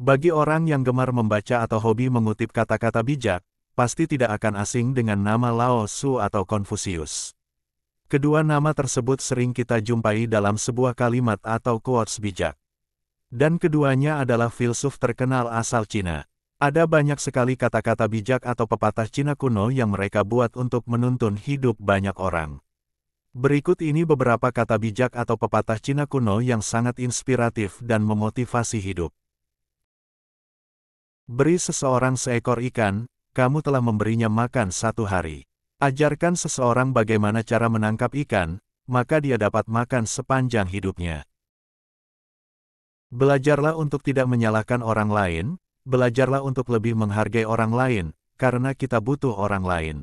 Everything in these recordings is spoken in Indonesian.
Bagi orang yang gemar membaca atau hobi mengutip kata-kata bijak, pasti tidak akan asing dengan nama Lao Tzu atau Konfusius. Kedua nama tersebut sering kita jumpai dalam sebuah kalimat atau quotes bijak. Dan keduanya adalah filsuf terkenal asal Cina. Ada banyak sekali kata-kata bijak atau pepatah Cina kuno yang mereka buat untuk menuntun hidup banyak orang. Berikut ini beberapa kata bijak atau pepatah Cina kuno yang sangat inspiratif dan memotivasi hidup. Beri seseorang seekor ikan, kamu telah memberinya makan satu hari. Ajarkan seseorang bagaimana cara menangkap ikan, maka dia dapat makan sepanjang hidupnya. Belajarlah untuk tidak menyalahkan orang lain, belajarlah untuk lebih menghargai orang lain, karena kita butuh orang lain.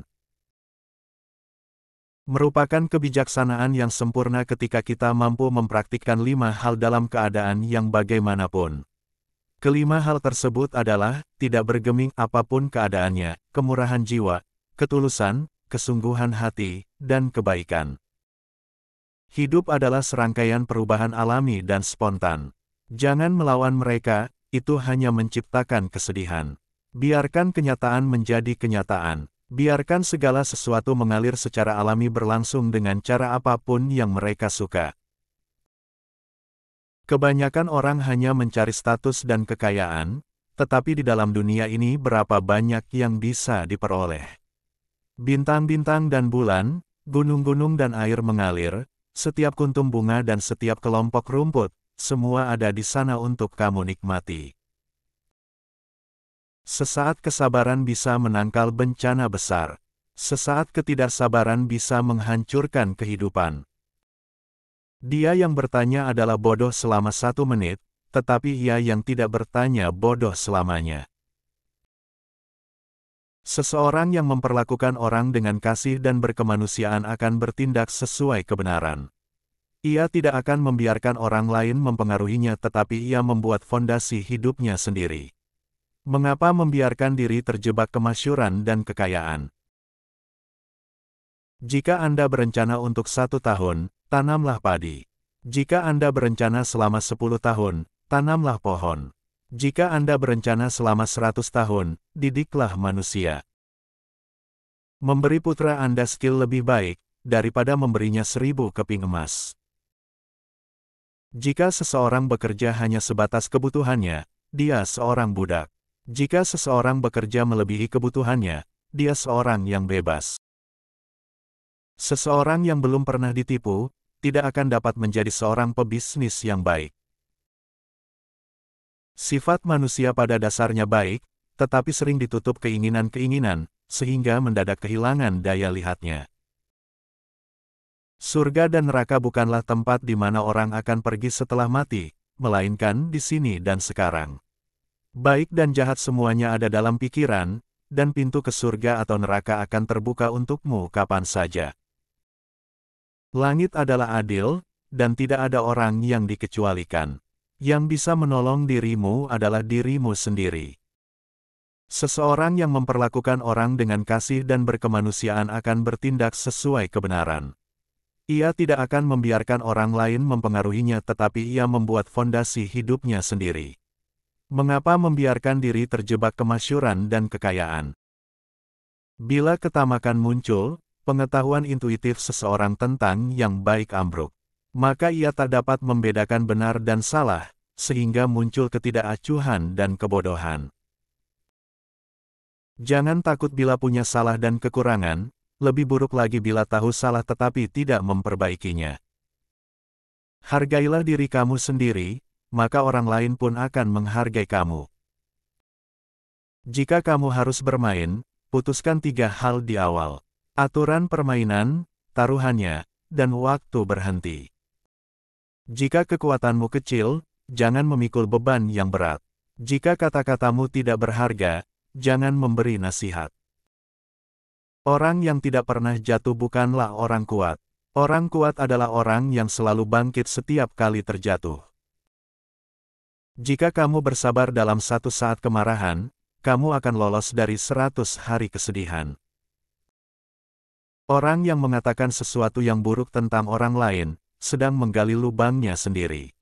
Merupakan kebijaksanaan yang sempurna ketika kita mampu mempraktikkan lima hal dalam keadaan yang bagaimanapun. Kelima hal tersebut adalah, tidak bergeming apapun keadaannya, kemurahan jiwa, ketulusan, kesungguhan hati, dan kebaikan. Hidup adalah serangkaian perubahan alami dan spontan. Jangan melawan mereka, itu hanya menciptakan kesedihan. Biarkan kenyataan menjadi kenyataan. Biarkan segala sesuatu mengalir secara alami berlangsung dengan cara apapun yang mereka suka. Kebanyakan orang hanya mencari status dan kekayaan, tetapi di dalam dunia ini berapa banyak yang bisa diperoleh. Bintang-bintang dan bulan, gunung-gunung dan air mengalir, setiap kuntum bunga dan setiap kelompok rumput, semua ada di sana untuk kamu nikmati. Sesaat kesabaran bisa menangkal bencana besar. Sesaat ketidaksabaran bisa menghancurkan kehidupan. Dia yang bertanya adalah bodoh selama satu menit, tetapi ia yang tidak bertanya bodoh selamanya. Seseorang yang memperlakukan orang dengan kasih dan berkemanusiaan akan bertindak sesuai kebenaran. Ia tidak akan membiarkan orang lain mempengaruhinya tetapi ia membuat fondasi hidupnya sendiri. Mengapa membiarkan diri terjebak kemasyuran dan kekayaan? Jika Anda berencana untuk satu tahun, Tanamlah padi. Jika Anda berencana selama 10 tahun, tanamlah pohon. Jika Anda berencana selama 100 tahun, didiklah manusia. Memberi putra Anda skill lebih baik, daripada memberinya seribu keping emas. Jika seseorang bekerja hanya sebatas kebutuhannya, dia seorang budak. Jika seseorang bekerja melebihi kebutuhannya, dia seorang yang bebas. Seseorang yang belum pernah ditipu, tidak akan dapat menjadi seorang pebisnis yang baik. Sifat manusia pada dasarnya baik, tetapi sering ditutup keinginan-keinginan, sehingga mendadak kehilangan daya lihatnya. Surga dan neraka bukanlah tempat di mana orang akan pergi setelah mati, melainkan di sini dan sekarang. Baik dan jahat semuanya ada dalam pikiran, dan pintu ke surga atau neraka akan terbuka untukmu kapan saja. Langit adalah adil, dan tidak ada orang yang dikecualikan. Yang bisa menolong dirimu adalah dirimu sendiri. Seseorang yang memperlakukan orang dengan kasih dan berkemanusiaan akan bertindak sesuai kebenaran. Ia tidak akan membiarkan orang lain mempengaruhinya tetapi ia membuat fondasi hidupnya sendiri. Mengapa membiarkan diri terjebak kemasyuran dan kekayaan? Bila ketamakan muncul, pengetahuan intuitif seseorang tentang yang baik ambruk. Maka ia tak dapat membedakan benar dan salah, sehingga muncul ketidakacuhan dan kebodohan. Jangan takut bila punya salah dan kekurangan, lebih buruk lagi bila tahu salah tetapi tidak memperbaikinya. Hargailah diri kamu sendiri, maka orang lain pun akan menghargai kamu. Jika kamu harus bermain, putuskan tiga hal di awal aturan permainan, taruhannya, dan waktu berhenti. Jika kekuatanmu kecil, jangan memikul beban yang berat. Jika kata-katamu tidak berharga, jangan memberi nasihat. Orang yang tidak pernah jatuh bukanlah orang kuat. Orang kuat adalah orang yang selalu bangkit setiap kali terjatuh. Jika kamu bersabar dalam satu saat kemarahan, kamu akan lolos dari seratus hari kesedihan. Orang yang mengatakan sesuatu yang buruk tentang orang lain, sedang menggali lubangnya sendiri.